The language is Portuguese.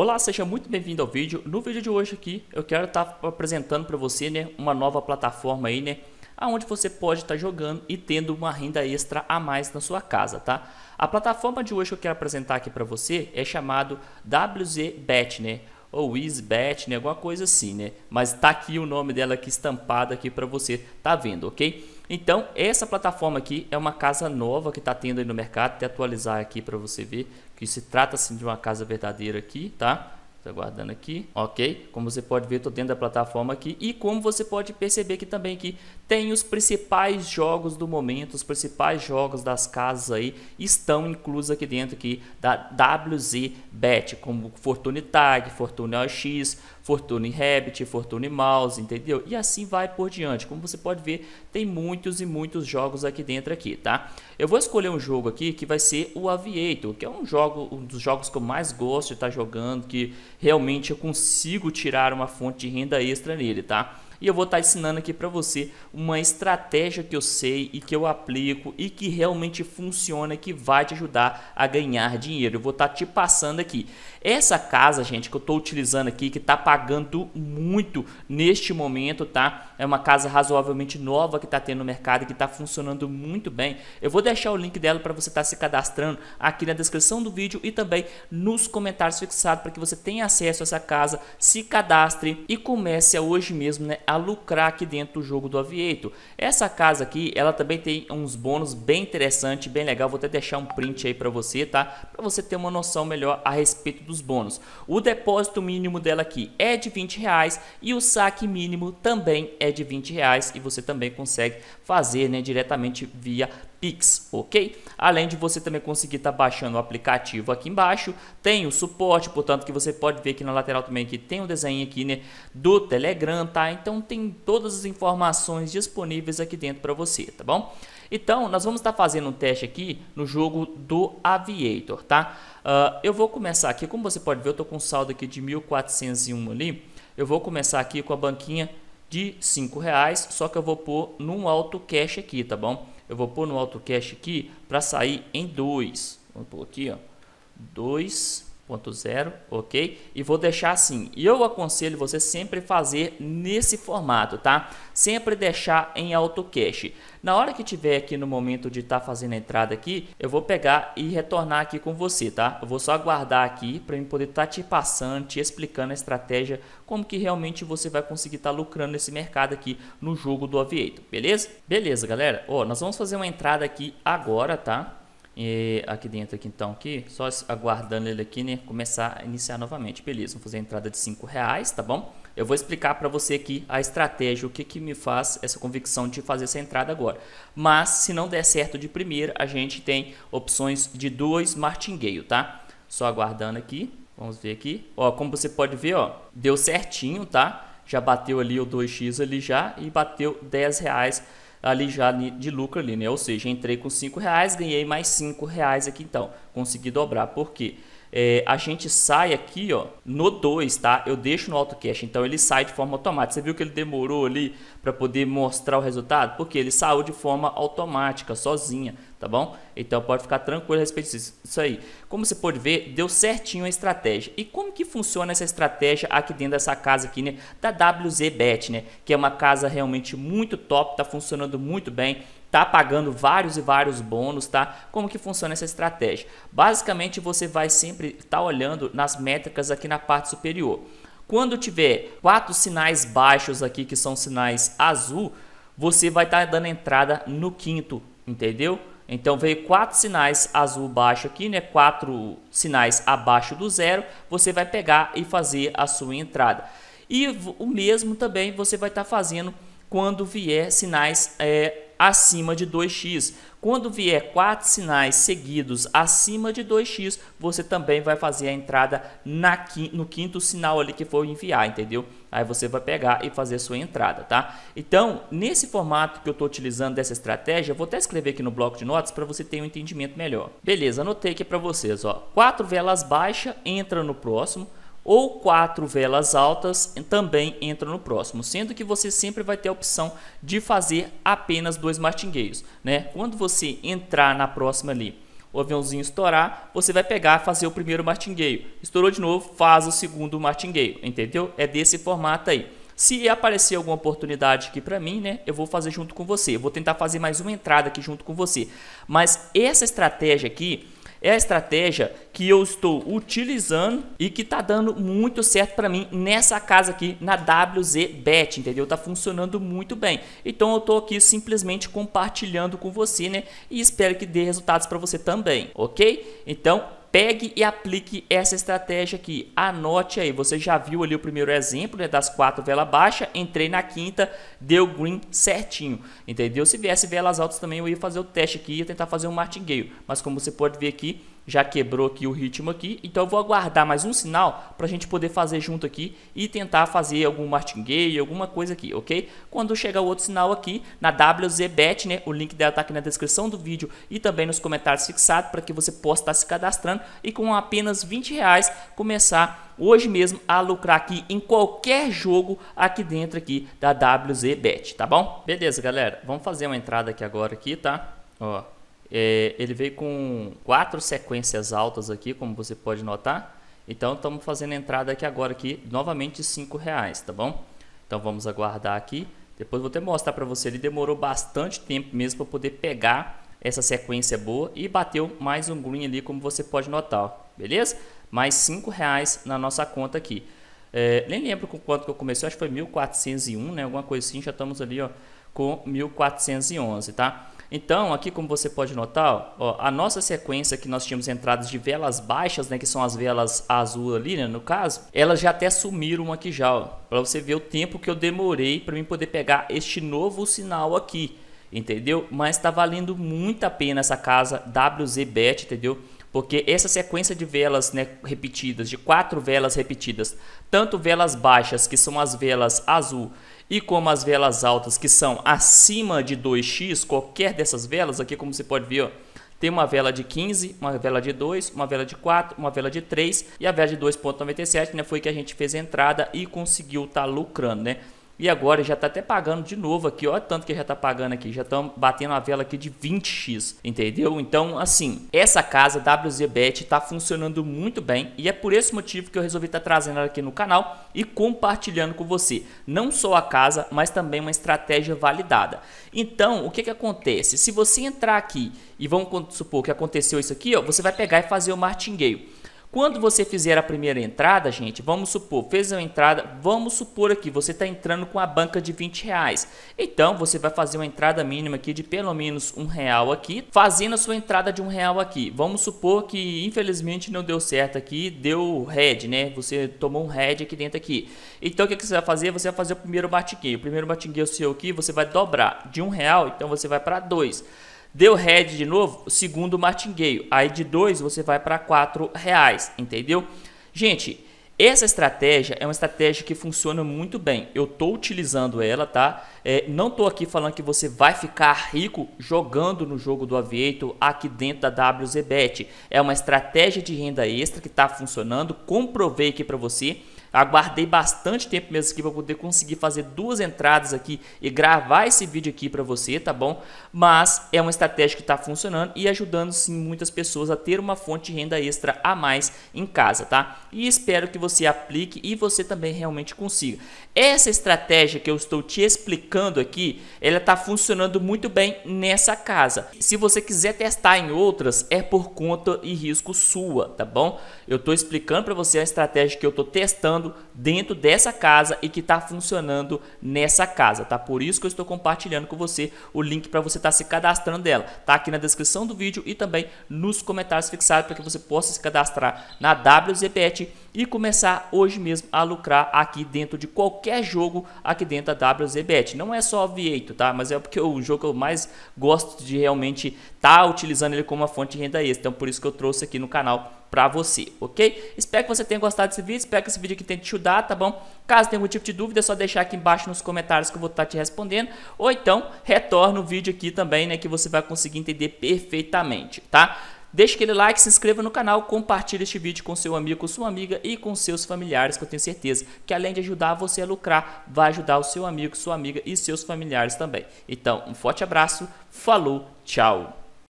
Olá, seja muito bem-vindo ao vídeo. No vídeo de hoje aqui, eu quero estar tá apresentando para você, né, uma nova plataforma aí, né, aonde você pode estar tá jogando e tendo uma renda extra a mais na sua casa, tá? A plataforma de hoje que eu quero apresentar aqui para você é chamado WZBet, né? Ou WizBet, né, alguma coisa assim, né? Mas tá aqui o nome dela aqui estampado aqui para você tá vendo, OK? Então, essa plataforma aqui é uma casa nova que está tendo aí no mercado, até atualizar aqui para você ver que se trata sim de uma casa verdadeira aqui, tá? Estou guardando aqui, ok? Como você pode ver, estou dentro da plataforma aqui. E como você pode perceber aqui também que tem os principais jogos do momento, os principais jogos das casas aí estão inclusos aqui dentro aqui da WZBet, como Fortune Tag, Fortune OX, Fortune Rabbit, Fortune Mouse, entendeu? E assim vai por diante. Como você pode ver, tem muitos e muitos jogos aqui dentro aqui, tá? Eu vou escolher um jogo aqui que vai ser o Aviator, que é um jogo, um dos jogos que eu mais gosto de estar tá jogando, que realmente eu consigo tirar uma fonte de renda extra nele, tá? e eu vou estar tá ensinando aqui para você uma estratégia que eu sei e que eu aplico e que realmente funciona que vai te ajudar a ganhar dinheiro. Eu vou estar tá te passando aqui. Essa casa, gente, que eu estou utilizando aqui, que está pagando muito neste momento, tá? É uma casa razoavelmente nova que está tendo no mercado e que está funcionando muito bem. Eu vou deixar o link dela para você estar tá se cadastrando aqui na descrição do vídeo e também nos comentários fixados para que você tenha acesso a essa casa, se cadastre e comece hoje mesmo, né? a lucrar aqui dentro do jogo do Aviator. Essa casa aqui, ela também tem uns bônus bem interessante, bem legal. Vou até deixar um print aí para você, tá? Para você ter uma noção melhor a respeito dos bônus. O depósito mínimo dela aqui é de 20 reais e o saque mínimo também é de 20 reais e você também consegue fazer, né, diretamente via Pix, ok? Além de você também conseguir estar tá baixando o aplicativo aqui embaixo, tem o suporte, portanto que você pode ver aqui na lateral também que tem um desenho aqui, né, do Telegram, tá? Então então tem todas as informações disponíveis aqui dentro para você, tá bom? Então nós vamos estar tá fazendo um teste aqui no jogo do Aviator, tá? Uh, eu vou começar aqui, como você pode ver, eu estou com um saldo aqui de 1.401 ali. Eu vou começar aqui com a banquinha de 5 reais, só que eu vou pôr num auto cash aqui, tá bom? Eu vou pôr no auto cash aqui para sair em 2. Vamos pôr aqui, ó. 2 1.0, ok? E vou deixar assim. Eu aconselho você sempre fazer nesse formato, tá? Sempre deixar em auto cache. Na hora que tiver aqui no momento de estar tá fazendo a entrada aqui, eu vou pegar e retornar aqui com você, tá? Eu vou só aguardar aqui para eu poder estar tá te passando, te explicando a estratégia, como que realmente você vai conseguir estar tá lucrando nesse mercado aqui no jogo do Aviator, beleza? Beleza, galera? Ó, nós vamos fazer uma entrada aqui agora, tá? E aqui dentro aqui então aqui, só aguardando ele aqui, né, começar a iniciar novamente. Beleza, vou fazer a entrada de 5 reais, tá bom? Eu vou explicar para você aqui a estratégia, o que, que me faz essa convicção de fazer essa entrada agora. Mas se não der certo de primeira, a gente tem opções de dois martingueio, tá? Só aguardando aqui, vamos ver aqui. Ó, como você pode ver, ó, deu certinho, tá? Já bateu ali o 2x ali já e bateu 10 reais ali já de lucro ali, né? Ou seja, entrei com cinco reais, ganhei mais cinco reais aqui então, consegui dobrar. Por quê? É, a gente sai aqui ó, no 2, tá? Eu deixo no auto cash, então ele sai de forma automática. Você viu que ele demorou ali para poder mostrar o resultado? Porque ele saiu de forma automática, sozinha tá bom? Então pode ficar tranquilo a respeito disso aí. Como você pode ver, deu certinho a estratégia. E como que funciona essa estratégia aqui dentro dessa casa aqui, né, da WZBet, né, que é uma casa realmente muito top, tá funcionando muito bem, tá pagando vários e vários bônus, tá? Como que funciona essa estratégia? Basicamente você vai sempre estar tá olhando nas métricas aqui na parte superior. Quando tiver quatro sinais baixos aqui, que são sinais azul, você vai estar tá dando entrada no quinto, entendeu? Então veio quatro sinais azul baixo aqui, né? Quatro sinais abaixo do zero, você vai pegar e fazer a sua entrada. E o mesmo também você vai estar tá fazendo quando vier sinais é, acima de 2x. Quando vier quatro sinais seguidos acima de 2x, você também vai fazer a entrada na, no quinto sinal ali que for enviar, entendeu? Aí você vai pegar e fazer a sua entrada, tá? Então, nesse formato que eu estou utilizando dessa estratégia, vou até escrever aqui no bloco de notas para você ter um entendimento melhor. Beleza, anotei aqui para vocês, ó. Quatro velas baixas, entra no próximo ou quatro velas altas também entra no próximo, sendo que você sempre vai ter a opção de fazer apenas dois martingueiros, né? Quando você entrar na próxima ali, o aviãozinho estourar, você vai pegar, fazer o primeiro martingueiro, estourou de novo, faz o segundo martingueiro, entendeu? É desse formato aí. Se aparecer alguma oportunidade aqui para mim, né, eu vou fazer junto com você. Eu vou tentar fazer mais uma entrada aqui junto com você. Mas essa estratégia aqui, é a estratégia que eu estou utilizando e que tá dando muito certo para mim nessa casa aqui na WZBet, entendeu? Tá funcionando muito bem. Então eu tô aqui simplesmente compartilhando com você, né? E espero que dê resultados para você também, ok? Então pegue e aplique essa estratégia aqui. Anote aí, você já viu ali o primeiro exemplo né, das quatro vela baixa, entrei na quinta, deu green certinho, entendeu? Se viesse velas altas também eu ia fazer o teste aqui, ia tentar fazer um martingale, mas como você pode ver aqui, já quebrou aqui o ritmo aqui, então eu vou aguardar mais um sinal para a gente poder fazer junto aqui e tentar fazer algum martingale, alguma coisa aqui, ok? Quando chegar o outro sinal aqui na WZBet, né, o link dela está aqui na descrição do vídeo e também nos comentários fixados para que você possa estar tá se cadastrando e com apenas 20 reais começar hoje mesmo a lucrar aqui em qualquer jogo aqui dentro aqui da WZBet, tá bom? Beleza, galera, vamos fazer uma entrada aqui agora aqui, tá? Ó, é, ele veio com quatro sequências altas aqui, como você pode notar. Então estamos fazendo entrada aqui agora aqui, novamente cinco reais, tá bom? Então vamos aguardar aqui. Depois vou até mostrar para você. Ele demorou bastante tempo mesmo para poder pegar essa sequência boa e bateu mais um green ali, como você pode notar, ó. beleza? Mais cinco reais na nossa conta aqui. É, nem lembro com quanto que eu comecei, acho que foi 1401, né? Alguma coisa assim, já estamos ali, ó, com 1411, tá? Então, aqui como você pode notar, ó, a nossa sequência que nós tínhamos entradas de velas baixas, né, que são as velas azul ali, né, no caso, elas já até sumiram aqui já, para você ver o tempo que eu demorei para mim poder pegar este novo sinal aqui, entendeu? Mas está valendo muito a pena essa casa WZBet, entendeu? Porque essa sequência de velas né, repetidas, de quatro velas repetidas, tanto velas baixas, que são as velas azul, e como as velas altas que são acima de 2x, qualquer dessas velas, aqui como você pode ver, ó, tem uma vela de 15, uma vela de 2, uma vela de 4, uma vela de 3 e a vela de 2.97 né, foi que a gente fez a entrada e conseguiu estar tá lucrando, né? E agora já está até pagando de novo aqui, ó, tanto que já está pagando aqui, já estamos batendo a vela aqui de 20x, entendeu? Então, assim, essa casa WZBet está funcionando muito bem e é por esse motivo que eu resolvi estar tá trazendo ela aqui no canal e compartilhando com você, não só a casa, mas também uma estratégia validada. Então, o que que acontece? Se você entrar aqui e vamos supor que aconteceu isso aqui, ó, você vai pegar e fazer o martingale. Quando você fizer a primeira entrada, gente, vamos supor, fez a entrada, vamos supor aqui, você está entrando com a banca de 20 reais. Então, você vai fazer uma entrada mínima aqui de pelo menos um real aqui, fazendo a sua entrada de um real aqui. Vamos supor que, infelizmente, não deu certo aqui, deu red, né? Você tomou um red aqui dentro aqui. Então, o que, que você vai fazer? Você vai fazer o primeiro batiguinho. O primeiro batiguinho é seu aqui, você vai dobrar de um real, então você vai para dois. Deu red de novo, segundo martingueio. Aí de 2 você vai para 4 reais, entendeu? Gente, essa estratégia é uma estratégia que funciona muito bem. Eu estou utilizando ela, tá? É, não estou aqui falando que você vai ficar rico jogando no jogo do avião aqui dentro da WZBet. É uma estratégia de renda extra que está funcionando. Comprovei aqui para você Aguardei bastante tempo mesmo aqui para poder conseguir fazer duas entradas aqui e gravar esse vídeo aqui para você, tá bom? Mas é uma estratégia que está funcionando e ajudando sim muitas pessoas a ter uma fonte de renda extra a mais em casa, tá? E espero que você aplique e você também realmente consiga. Essa estratégia que eu estou te explicando aqui, ela está funcionando muito bem nessa casa. Se você quiser testar em outras, é por conta e risco sua, tá bom? Eu estou explicando para você a estratégia que eu estou testando funcionando dentro dessa casa e que está funcionando nessa casa, tá? Por isso que eu estou compartilhando com você o link para você estar tá se cadastrando dela. Tá aqui na descrição do vídeo e também nos comentários fixados para que você possa se cadastrar na WZBet e começar hoje mesmo a lucrar aqui dentro de qualquer jogo aqui dentro da WZBet. Não é só V8, tá? Mas é porque o jogo que eu mais gosto de realmente estar tá utilizando ele como uma fonte de renda extra. Então por isso que eu trouxe aqui no canal para você, ok? Espero que você tenha gostado desse vídeo, espero que esse vídeo aqui tenha te ajudado, tá bom? Caso tenha algum tipo de dúvida, é só deixar aqui embaixo nos comentários que eu vou estar tá te respondendo, ou então retorna o vídeo aqui também, né, que você vai conseguir entender perfeitamente, tá? Deixe aquele like, se inscreva no canal, compartilhe este vídeo com seu amigo, com sua amiga e com seus familiares, que eu tenho certeza que além de ajudar você a lucrar, vai ajudar o seu amigo, sua amiga e seus familiares também. Então, um forte abraço, falou, tchau!